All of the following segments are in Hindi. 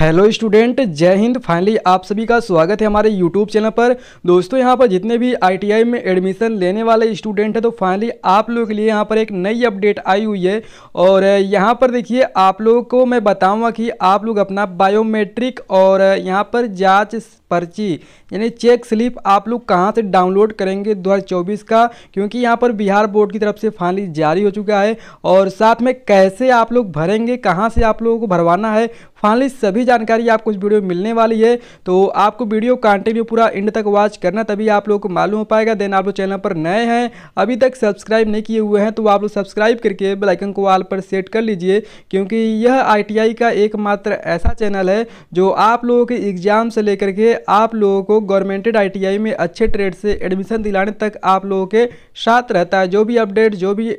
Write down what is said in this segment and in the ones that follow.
हेलो स्टूडेंट जय हिंद फाइनली आप सभी का स्वागत है हमारे यूट्यूब चैनल पर दोस्तों यहाँ पर जितने भी आईटीआई में एडमिशन लेने वाले स्टूडेंट हैं तो फाइनली आप लोगों के लिए यहाँ पर एक नई अपडेट आई हुई है और यहाँ पर देखिए आप लोगों को मैं बताऊँगा कि आप लोग अपना बायोमेट्रिक और यहाँ पर जाँच पर्ची यानी चेक स्लिप आप लोग कहाँ से डाउनलोड करेंगे 2024 का क्योंकि यहाँ पर बिहार बोर्ड की तरफ से फाइनली जारी हो चुका है और साथ में कैसे आप लोग भरेंगे कहाँ से आप लोगों को भरवाना है फाइनली सभी जानकारी आपको इस वीडियो में मिलने वाली है तो आपको वीडियो कंटिन्यू पूरा एंड तक वॉच करना तभी आप लोग को मालूम हो पाएगा देन आप लोग चैनल पर नए हैं अभी तक सब्सक्राइब नहीं किए हुए हैं तो आप लोग सब्सक्राइब करके बेलाइकन को आल पर सेट कर लीजिए क्योंकि यह आई का एकमात्र ऐसा चैनल है जो आप लोगों के एग्ज़ाम से लेकर के आप लोगों को गवर्नमेंटेड आईटीआई में अच्छे ट्रेड से एडमिशन दिलाने तक आप लोगों के साथ रहता है जो भी अपडेट जो भी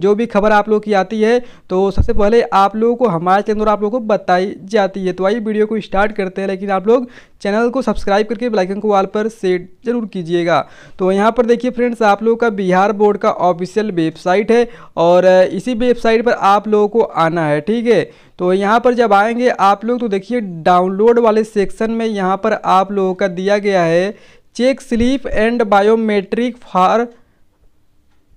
जो भी खबर आप लोग की आती है तो सबसे पहले आप लोगों को हमारे चैनल आप लोगों को बताई जाती है तो आइए वीडियो को स्टार्ट करते हैं लेकिन आप लोग चैनल को सब्सक्राइब करके बेलाइकन को वाल पर सेट जरूर कीजिएगा तो यहाँ पर देखिए फ्रेंड्स आप लोगों का बिहार बोर्ड का ऑफिशियल वेबसाइट है और इसी वेबसाइट पर आप लोगों को आना है ठीक है तो यहाँ पर जब आएंगे आप लोग तो देखिए डाउनलोड वाले सेक्शन में यहाँ पर आप लोगों का दिया गया है check slip and biometric for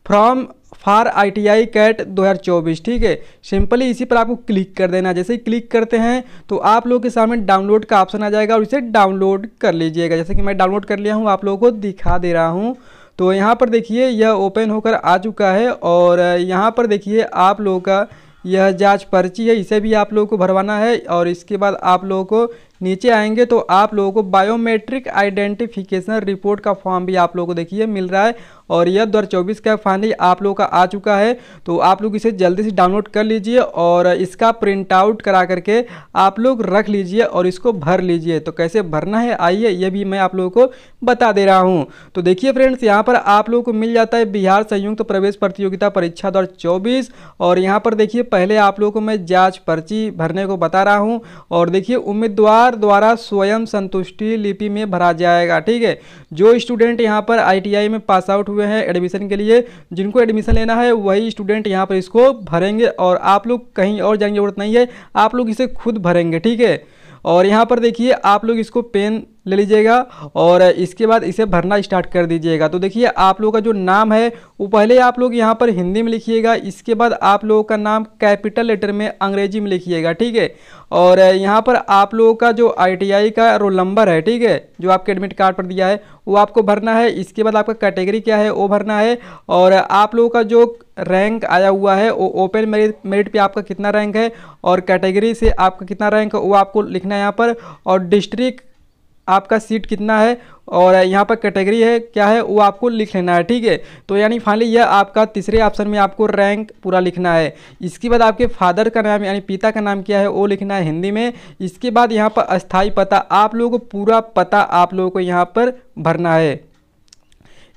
from for I T I CAT दो हज़ार चौबीस ठीक है सिंपली इसी पर आपको क्लिक कर देना जैसे ही क्लिक करते हैं तो आप लोगों के सामने डाउनलोड का ऑप्शन आ जाएगा और इसे डाउनलोड कर लीजिएगा जैसे कि मैं डाउनलोड कर लिया हूँ आप लोगों को दिखा दे रहा हूँ तो यहाँ पर देखिए यह ओपन होकर आ चुका है और यहाँ पर देखिए आप लोगों का यह जांच पर्ची है इसे भी आप लोगों को भरवाना है और इसके बाद आप लोगों को नीचे आएंगे तो आप लोगों को बायोमेट्रिक आइडेंटिफिकेशन रिपोर्ट का फॉर्म भी आप लोगों को देखिए मिल रहा है और यह दो चौबीस का फाइनली आप लोगों का आ चुका है तो आप लोग इसे जल्दी से डाउनलोड कर लीजिए और इसका प्रिंट आउट करा करके आप लोग रख लीजिए और इसको भर लीजिए तो कैसे भरना है आइए यह भी मैं आप लोगों को बता दे रहा हूँ तो देखिए फ्रेंड्स यहाँ पर आप लोगों को मिल जाता है बिहार संयुक्त तो प्रवेश प्रतियोगिता परीक्षा दो चौबीस और यहाँ पर देखिए पहले आप लोग को मैं जाँच पर्ची भरने को बता रहा हूँ और देखिए उम्मीदवार सरकार द्वारा स्वयं संतुष्टि लिपि में भरा जाएगा ठीक है जो स्टूडेंट यहाँ पर आईटीआई में पास आउट हुए हैं एडमिशन के लिए जिनको एडमिशन लेना है वही स्टूडेंट यहाँ पर इसको भरेंगे और आप लोग कहीं और जाने की जरूरत नहीं है आप लोग इसे खुद भरेंगे ठीक है और यहाँ पर देखिए आप लोग इसको पेन ले लीजिएगा और इसके बाद इसे भरना स्टार्ट कर दीजिएगा तो देखिए आप लोगों का जो नाम है वो पहले आप लोग यहाँ पर हिंदी में लिखिएगा इसके बाद आप लोगों का नाम कैपिटल लेटर में अंग्रेजी में लिखिएगा ठीक है और यहाँ पर आप लोगों का जो आईटीआई का रोल नंबर है ठीक है जो आपके एडमिट कार्ड पर दिया है वो आपको भरना है इसके बाद आपका कैटेगरी क्या है वो भरना है और आप लोगों का जो रैंक आया हुआ है वो ओपन मेरिट मेरिट पर आपका कितना रैंक है और कैटेगरी से आपका कितना रैंक है वो आपको लिखना है यहाँ पर और डिस्ट्रिक्ट आपका सीट कितना है और यहाँ पर कैटेगरी है क्या है वो आपको लिख लेना है ठीक है तो यानी फाइनली यह या आपका तीसरे ऑप्शन में आपको रैंक पूरा लिखना है इसके बाद आपके फादर का नाम यानी पिता का नाम क्या है वो लिखना है हिंदी में इसके बाद यहाँ पर अस्थाई पता आप लोगों को पूरा पता आप लोगों को यहाँ पर भरना है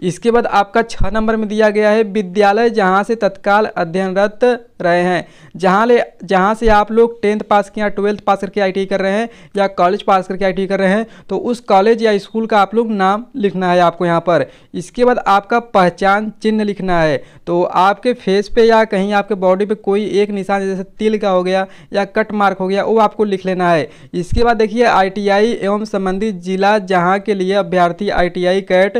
इसके बाद आपका छः नंबर में दिया गया है विद्यालय जहाँ से तत्काल अध्ययनरत रहे हैं जहाँ ले जहाँ से आप लोग टेंथ पास किया ट्वेल्थ पास करके आई e कर रहे हैं या कॉलेज पास करके आई e कर रहे हैं तो उस कॉलेज या स्कूल का आप लोग नाम लिखना है आपको यहाँ पर इसके बाद आपका पहचान चिन्ह लिखना है तो आपके फेस पे या कहीं आपके बॉडी पे कोई एक निशान जैसे तिल का हो गया या कट मार्क हो गया वो आपको लिख लेना है इसके बाद देखिए आई एवं संबंधित जिला जहाँ के लिए अभ्यर्थी आई कैट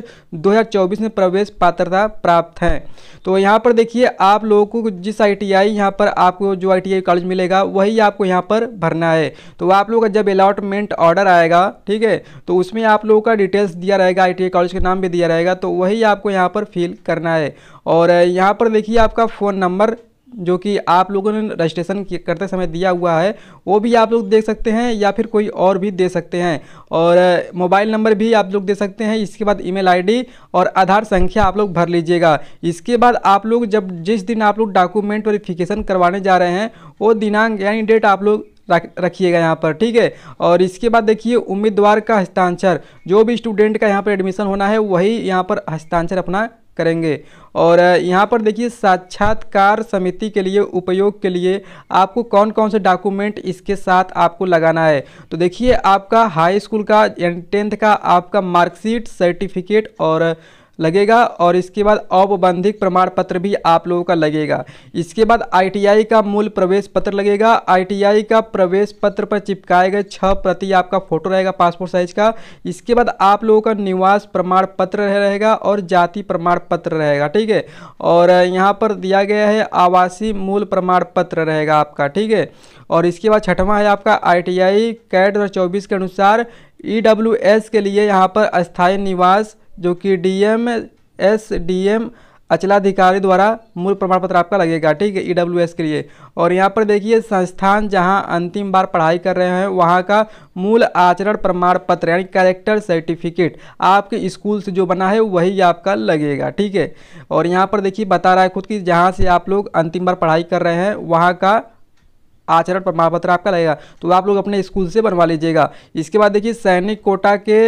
2024 में प्रवेश पात्रता प्राप्त हैं तो यहाँ पर देखिए आप लोगों को जिस आई वही यहाँ पर आपको जो आई कॉलेज मिलेगा वही आपको यहाँ पर भरना है तो आप लोग का जब अलाटमेंट ऑर्डर आएगा ठीक है तो उसमें आप लोगों का डिटेल्स दिया रहेगा आई कॉलेज का नाम भी दिया रहेगा तो वही आपको यहाँ पर फिल करना है और यहाँ पर देखिए आपका फ़ोन नंबर जो कि आप लोगों ने रजिस्ट्रेशन करते समय दिया हुआ है वो भी आप लोग दे सकते हैं या फिर कोई और भी दे सकते हैं और मोबाइल नंबर भी आप लोग दे सकते हैं इसके बाद ईमेल आईडी और आधार संख्या आप लोग भर लीजिएगा इसके बाद आप लोग जब जिस दिन आप लोग डॉक्यूमेंट वेरिफिकेशन करवाने जा रहे हैं वो दिनांक यानी डेट आप लोग रखिएगा यहाँ पर ठीक है और इसके बाद देखिए उम्मीदवार का हस्ताक्षर जो भी स्टूडेंट का यहाँ पर एडमिशन होना है वही यहाँ पर हस्तांक्षर अपना करेंगे और यहाँ पर देखिए साक्षात्कार समिति के लिए उपयोग के लिए आपको कौन कौन से डॉक्यूमेंट इसके साथ आपको लगाना है तो देखिए आपका हाई स्कूल का टेंथ का आपका मार्कशीट सर्टिफिकेट और लगेगा और इसके बाद औपबंधिक प्रमाण पत्र भी आप लोगों का लगेगा इसके बाद आईटीआई का मूल प्रवेश पत्र लगेगा आईटीआई का प्रवेश पत्र पर चिपकाए गए छः प्रति आपका फोटो रहेगा पासपोर्ट साइज का इसके बाद आप लोगों का निवास प्रमाण पत्र रहेगा और जाति प्रमाण पत्र रहेगा ठीक है और यहाँ पर दिया गया है आवासीय मूल प्रमाण पत्र रहेगा आपका ठीक है और इसके बाद छठवां है आपका आई आई कैट दो के अनुसार ई e के लिए यहाँ पर स्थायी निवास जो कि D M S D M अचलाधिकारी द्वारा मूल प्रमाण पत्र आपका लगेगा ठीक है ई डब्ल्यू एस के लिए और यहाँ पर देखिए संस्थान जहाँ अंतिम बार पढ़ाई कर रहे हैं वहाँ का मूल आचरण प्रमाण पत्र यानी कैरेक्टर सर्टिफिकेट आपके स्कूल से जो बना है वही आपका लगेगा ठीक है और यहाँ पर देखिए बता रहा है खुद कि जहाँ से आप लोग अंतिम बार पढ़ाई कर रहे हैं वहाँ का आचरण प्रमाण पत्र आपका लगेगा तो आप लोग अपने स्कूल से बनवा लीजिएगा इसके बाद देखिए सैनिक कोटा के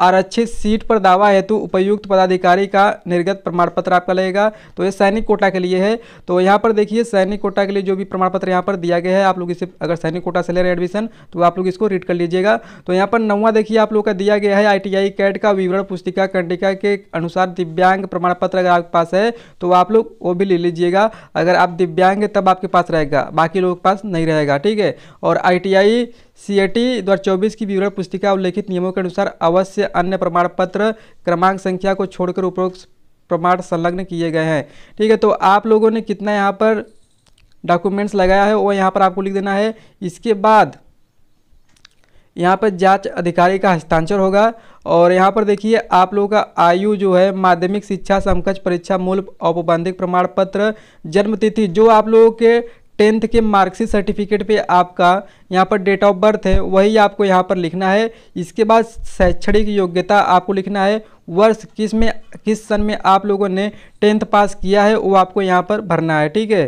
आरक्षित सीट पर दावा हेतु उपयुक्त पदाधिकारी का निर्गत प्रमाण पत्र आपका लगेगा तो ये सैनिक कोटा के लिए है तो यहाँ पर देखिए सैनिक कोटा के लिए जो भी प्रमाण पत्र यहाँ पर दिया गया है आप लोग इसे अगर सैनिक कोटा से ले रहे एडमिशन तो आप लोग इसको रीड कर लीजिएगा तो यहाँ पर नवा देखिए आप लोग का दिया गया है आई कैट का विवरण पुस्तिका कंडिका के अनुसार दिव्यांग प्रमाण पत्र अगर आपके पास है तो आप लोग वो भी ले लीजिएगा अगर आप दिव्यांग तब आपके पास रहेगा बाकी लोगों के पास नहीं रहेगा ठीक है और आई सीएटी चौबीस की विवरण पुस्तिका उल्लेखित नियमों के अनुसार अवश्य अन्य प्रमाण पत्र क्रमांक संख्या को छोड़कर उपरोक्त प्रमाण संलग्न किए गए हैं ठीक है तो आप लोगों ने कितना यहाँ पर डॉक्यूमेंट्स लगाया है वो यहाँ पर आपको लिख देना है इसके बाद यहाँ पर जांच अधिकारी का हस्ताक्षर होगा और यहाँ पर देखिए आप लोगों का आयु जो है माध्यमिक शिक्षा समकक्ष परीक्षा मूल औपबंधिक प्रमाण पत्र जन्म तिथि जो आप लोगों के टेंथ के मार्कशीट सर्टिफिकेट पे आपका यहाँ पर डेट ऑफ बर्थ है वही आपको यहाँ पर लिखना है इसके बाद शैक्षणिक योग्यता आपको लिखना है वर्ष किस में किस सन में आप लोगों ने टेंथ पास किया है वो आपको यहाँ पर भरना है ठीक है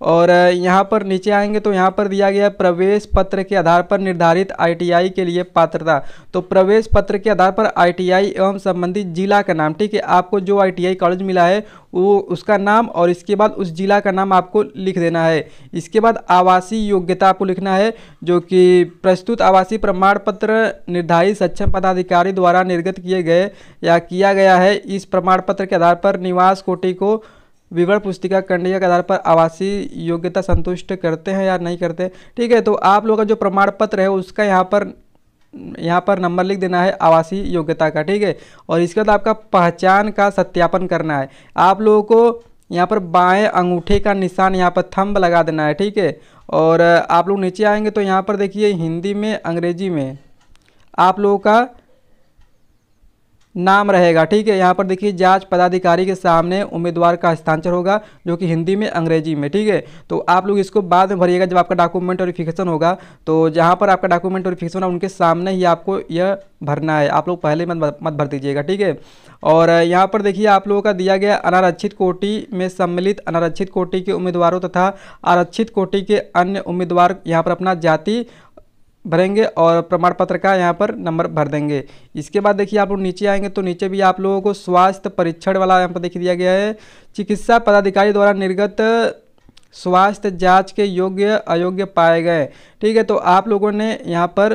और यहाँ पर नीचे आएंगे तो यहाँ पर दिया गया प्रवेश पत्र के आधार पर निर्धारित आईटीआई के लिए पात्रता तो प्रवेश पत्र के आधार पर आईटीआई एवं संबंधित जिला का नाम ठीक है आपको जो आईटीआई कॉलेज मिला है वो उसका नाम और इसके बाद उस जिला का नाम आपको लिख देना है इसके बाद आवासीय योग्यता आपको लिखना है जो कि प्रस्तुत आवासीय प्रमाण पत्र निर्धारित सक्षम पदाधिकारी द्वारा निर्गत किए गए या किया गया है इस प्रमाण पत्र के आधार पर निवास कोटि को विवरण पुस्तिका करने के आधार पर आवासीय योग्यता संतुष्ट करते हैं या नहीं करते ठीक है तो आप लोगों का जो प्रमाण पत्र है उसका यहाँ पर यहाँ पर नंबर लिख देना है आवासीय योग्यता का ठीक है और इसके बाद आपका पहचान का सत्यापन करना है आप लोगों को यहाँ पर बाएं अंगूठे का निशान यहाँ पर थंब लगा देना है ठीक है और आप लोग नीचे आएंगे तो यहाँ पर देखिए हिंदी में अंग्रेजी में आप लोगों का नाम रहेगा ठीक है यहाँ पर देखिए जांच पदाधिकारी के सामने उम्मीदवार का हस्तांतर होगा जो कि हिंदी में अंग्रेजी में ठीक है तो आप लोग इसको बाद में भरिएगा जब आपका डॉक्यूमेंट वेरीफिकेशन होगा तो जहाँ पर आपका डॉक्यूमेंट वेरीफिकेशन होगा उनके सामने ही आपको यह भरना है आप लोग पहले मत मत भर दीजिएगा ठीक है और यहाँ पर देखिए आप लोगों का दिया गया अनारक्षित कोटि में सम्मिलित अनारक्षित कोटि के उम्मीदवारों तथा आरक्षित कोटि के अन्य उम्मीदवार यहाँ पर अपना जाति भरेंगे और प्रमाण पत्र का यहाँ पर नंबर भर देंगे इसके बाद देखिए आप लोग नीचे आएंगे तो नीचे भी आप लोगों को स्वास्थ्य परीक्षण वाला यहाँ पर देख दिया गया है चिकित्सा पदाधिकारी द्वारा निर्गत स्वास्थ्य जांच के योग्य अयोग्य पाए गए ठीक है तो आप लोगों ने यहाँ पर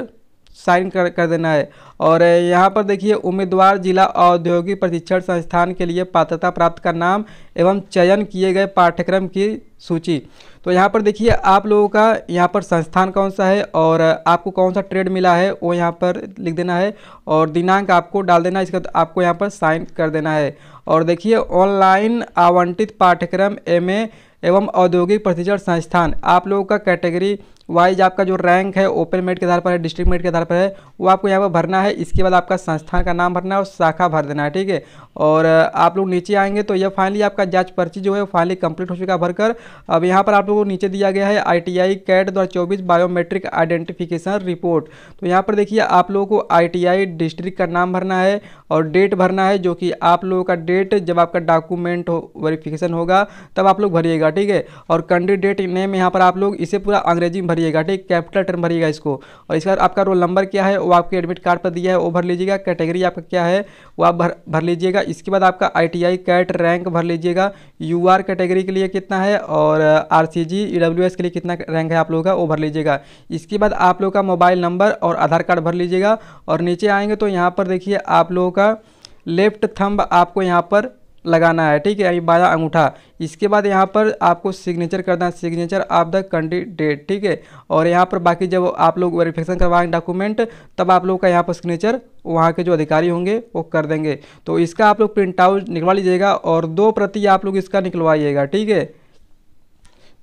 साइन कर कर देना है और यहाँ पर देखिए उम्मीदवार जिला औद्योगिक प्रशिक्षण संस्थान के लिए पात्रता प्राप्त का नाम एवं चयन किए गए पाठ्यक्रम की सूची तो यहाँ पर देखिए आप लोगों का यहाँ पर संस्थान कौन सा है और आपको कौन सा ट्रेड मिला है वो यहाँ पर लिख देना है और दिनांक आपको डाल देना है इसका तो आपको यहाँ पर साइन कर देना है और देखिए ऑनलाइन आवंटित पाठ्यक्रम एम एवं औद्योगिक प्रशिक्षण संस्थान आप लोगों का कैटेगरी वाइज आपका जो रैंक है ओपन मेट के आधार पर है डिस्ट्रिक्ट मेट के आधार पर है वो आपको यहाँ पर भरना है इसके बाद आपका संस्थान का नाम भरना है और शाखा भर देना है ठीक है और आप लोग नीचे आएंगे तो यह फाइनली आपका जांच पर्ची जो है फाइनली कंप्लीट हो चुका है भरकर अब यहाँ पर आप लोगों को नीचे दिया गया है आई टी आई कैट दो चौबीस बायोमेट्रिक आइडेंटिफिकेशन रिपोर्ट तो यहाँ पर देखिए आप लोगों को आई टी आई डिस्ट्रिक्ट का नाम भरना है और डेट भरना है जो कि आप लोगों का डेट जब आपका डॉक्यूमेंट हो वेरिफिकेशन होगा तब आप लोग भरिएगा ठीक है और कैंडिडेट नेम यहाँ पर आप लोग इसे पूरा अंग्रेजी में भरिएगा ठीक कैपिटल टर्म भरिएगा इसको और इसका आपका रोल नंबर क्या है वो आपके एडमिट कार्ड पर दिया है वो भर लीजिएगा कैटेगरी आपका क्या है वो आप भर भर लीजिएगा इसके बाद आपका I T I CAT rank भर लीजिएगा यू आर कैटेगरी के लिए कितना है और R C G E W S के लिए कितना रैंक है आप लोगों का वो भर लीजिएगा इसके बाद आप लोगों का मोबाइल नंबर और आधार कार्ड भर लीजिएगा और नीचे आएंगे तो यहाँ पर देखिए आप लोगों का लेफ्ट थंब आपको यहाँ पर लगाना है ठीक है यानी बारह अंगूठा इसके बाद यहाँ पर आपको सिग्नेचर करना है सिग्नेचर ऑफ द कैंडिडेट ठीक है और यहाँ पर बाकी जब आप लोग वेरिफिकेशन करवाएंगे डॉक्यूमेंट तब आप लोग का यहाँ पर सिग्नेचर वहाँ के जो अधिकारी होंगे वो कर देंगे तो इसका आप लोग प्रिंट आउट निकलवा लीजिएगा और दो प्रति आप लोग इसका निकलवाइएगा ठीक है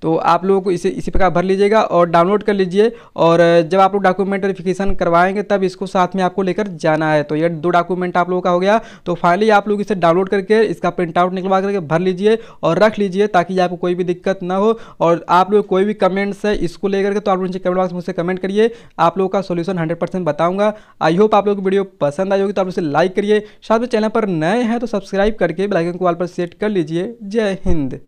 तो आप लोगों को इसे इसी प्रकार भर लीजिएगा और डाउनलोड कर लीजिए और जब आप लोग डॉक्यूमेंट वेरिफिकेशन करवाएंगे तब इसको साथ में आपको लेकर जाना है तो ये दो डॉक्यूमेंट आप लोगों का हो गया तो फाइनली आप लोग इसे डाउनलोड करके इसका प्रिंट आउट निकलवा करके भर लीजिए और रख लीजिए ताकि आपको कोई भी दिक्कत ना हो और आप लोग कोई भी कमेंट्स है इसको लेकर के तो आप लोग कमेंट बॉक्स में मुझसे कमेंट करिए आप लोगों का सोल्यूशन हंड्रेड बताऊंगा आई होप आप लोग वीडियो पसंद आई होगी तो आप उसे लाइक करिए साथ में चैनल पर नए हैं तो सब्सक्राइब करके बेलाइकन को वाल पर सेट कर लीजिए जय हिंद